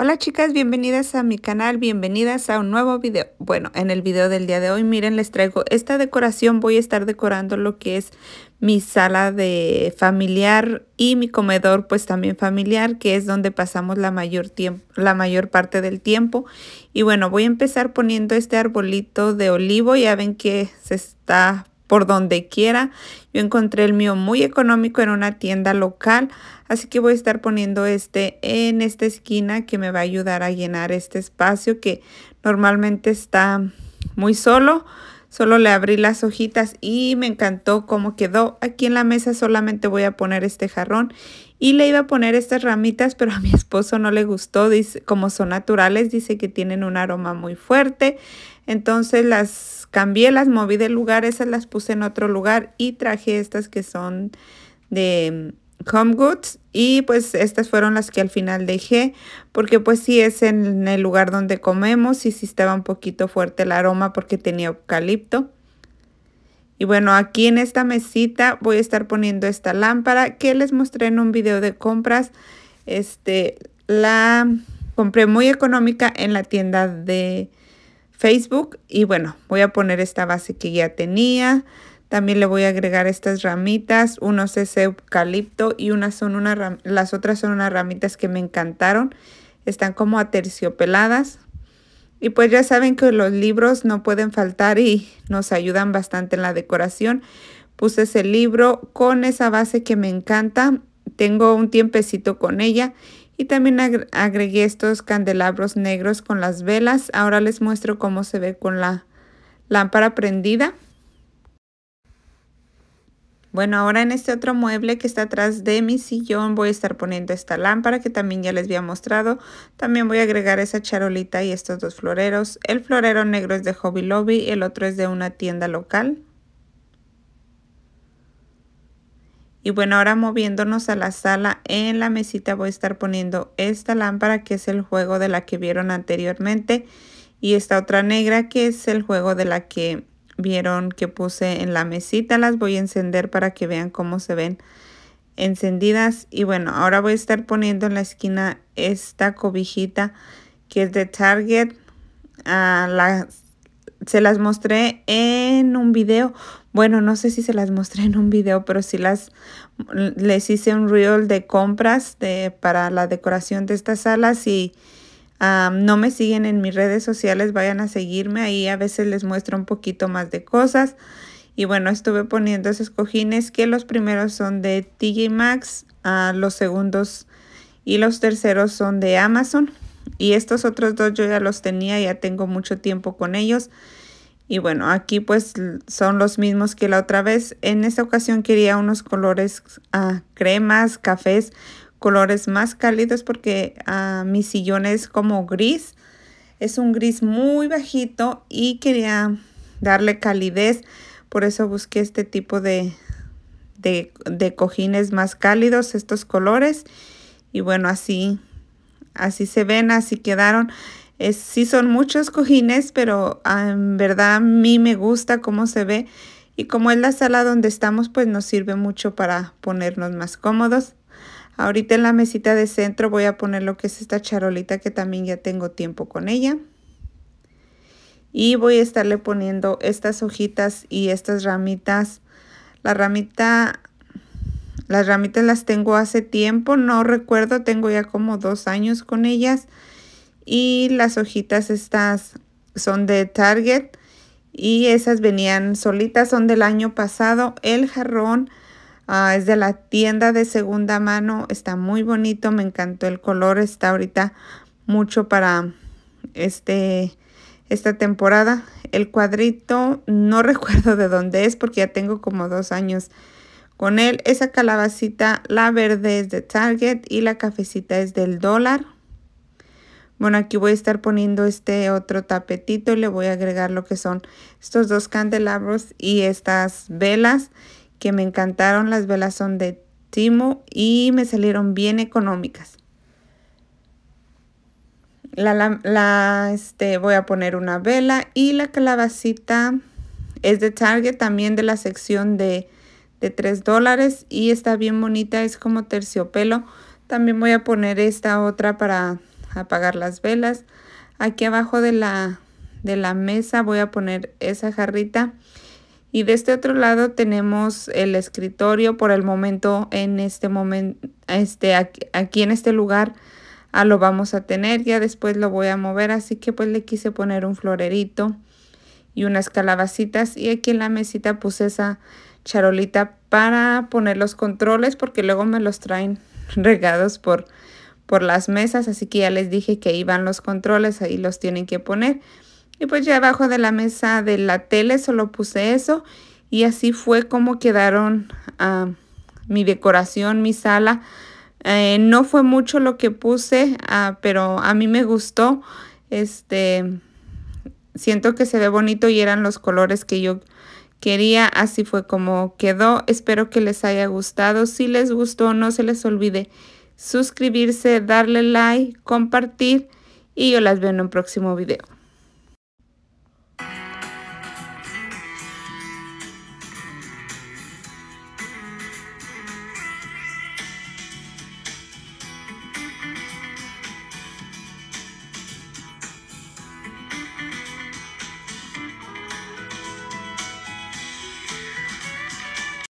Hola chicas, bienvenidas a mi canal, bienvenidas a un nuevo video. Bueno, en el video del día de hoy, miren, les traigo esta decoración. Voy a estar decorando lo que es mi sala de familiar y mi comedor pues también familiar, que es donde pasamos la mayor, tiempo, la mayor parte del tiempo. Y bueno, voy a empezar poniendo este arbolito de olivo. Ya ven que se está por donde quiera. Yo encontré el mío muy económico en una tienda local, así que voy a estar poniendo este en esta esquina que me va a ayudar a llenar este espacio que normalmente está muy solo. Solo le abrí las hojitas y me encantó cómo quedó. Aquí en la mesa solamente voy a poner este jarrón y le iba a poner estas ramitas, pero a mi esposo no le gustó. Dice, como son naturales, dice que tienen un aroma muy fuerte. Entonces las cambié, las moví de lugar, esas las puse en otro lugar y traje estas que son de Home Goods y pues estas fueron las que al final dejé porque pues sí es en el lugar donde comemos y sí estaba un poquito fuerte el aroma porque tenía eucalipto. Y bueno, aquí en esta mesita voy a estar poniendo esta lámpara que les mostré en un video de compras. Este, la compré muy económica en la tienda de Facebook y bueno, voy a poner esta base que ya tenía. También le voy a agregar estas ramitas, unos es eucalipto y unas son las otras son unas ramitas que me encantaron. Están como aterciopeladas. Y pues ya saben que los libros no pueden faltar y nos ayudan bastante en la decoración. Puse ese libro con esa base que me encanta. Tengo un tiempecito con ella. Y también agregué estos candelabros negros con las velas. Ahora les muestro cómo se ve con la lámpara prendida. Bueno, ahora en este otro mueble que está atrás de mi sillón voy a estar poniendo esta lámpara que también ya les había mostrado. También voy a agregar esa charolita y estos dos floreros. El florero negro es de Hobby Lobby, el otro es de una tienda local. Y bueno, ahora moviéndonos a la sala, en la mesita voy a estar poniendo esta lámpara que es el juego de la que vieron anteriormente. Y esta otra negra que es el juego de la que vieron que puse en la mesita. Las voy a encender para que vean cómo se ven encendidas. Y bueno, ahora voy a estar poniendo en la esquina esta cobijita que es de Target. Ah, se las mostré en un video. Bueno, no sé si se las mostré en un video, pero sí las les hice un reel de compras de, para la decoración de estas salas y no me siguen en mis redes sociales, vayan a seguirme. Ahí a veces les muestro un poquito más de cosas. Y bueno, estuve poniendo esos cojines que los primeros son de TJ Maxx, ah, los segundos y los terceros son de Amazon. Y estos otros dos yo ya los tenía, ya tengo mucho tiempo con ellos. Y bueno, aquí pues son los mismos que la otra vez. En esta ocasión quería unos colores a ah, cremas, cafés, colores más cálidos porque a ah, mi sillón es como gris. Es un gris muy bajito y quería darle calidez. Por eso busqué este tipo de, de, cojines más cálidos, estos colores. Y bueno, así, así se ven, así quedaron. Es, son muchos cojines, pero ah, en verdad a mí me gusta cómo se ve. Y como es la sala donde estamos, pues nos sirve mucho para ponernos más cómodos. Ahorita en la mesita de centro voy a poner lo que es esta charolita que también ya tengo tiempo con ella. Y voy a estarle poniendo estas hojitas y estas ramitas. La ramita, las ramitas las tengo hace tiempo, no recuerdo, tengo ya como dos años con ellas. Y las hojitas estas son de Target y esas venían solitas, son del año pasado. El jarrón Ah, es de la tienda de segunda mano. Está muy bonito. Me encantó el color. Está ahorita mucho para este, esta temporada. El cuadrito no recuerdo de dónde es porque ya tengo como dos años con él. Esa calabacita, la verde es de Target y la cafecita es del dólar. Bueno, aquí voy a estar poniendo este otro tapetito y le voy a agregar lo que son estos dos candelabros y estas velas que me encantaron. Las velas son de Timo y me salieron bien económicas. La, este, voy a poner una vela y la calabacita es de Target, también de la sección de, de 3 dólares y está bien bonita, es como terciopelo. También voy a poner esta otra para apagar las velas. Aquí abajo de la, de la mesa voy a poner esa jarrita y de este otro lado tenemos el escritorio por el momento en este momento, este, aquí, en este lugar a ah, lo vamos a tener. Ya después lo voy a mover, así que pues le quise poner un florerito y unas calabacitas. Y aquí en la mesita puse esa charolita para poner los controles porque luego me los traen regados por, por las mesas. Así que ya les dije que ahí van los controles, ahí los tienen que poner. Y pues ya abajo de la mesa de la tele solo puse eso. Y así fue como quedaron ah, mi decoración, mi sala. Eh, no fue mucho lo que puse, ah, pero a mí me gustó. Este, siento que se ve bonito y eran los colores que yo quería. Así fue como quedó. Espero que les haya gustado. Si les gustó, no se les olvide suscribirse, darle like, compartir y yo las veo en un próximo video.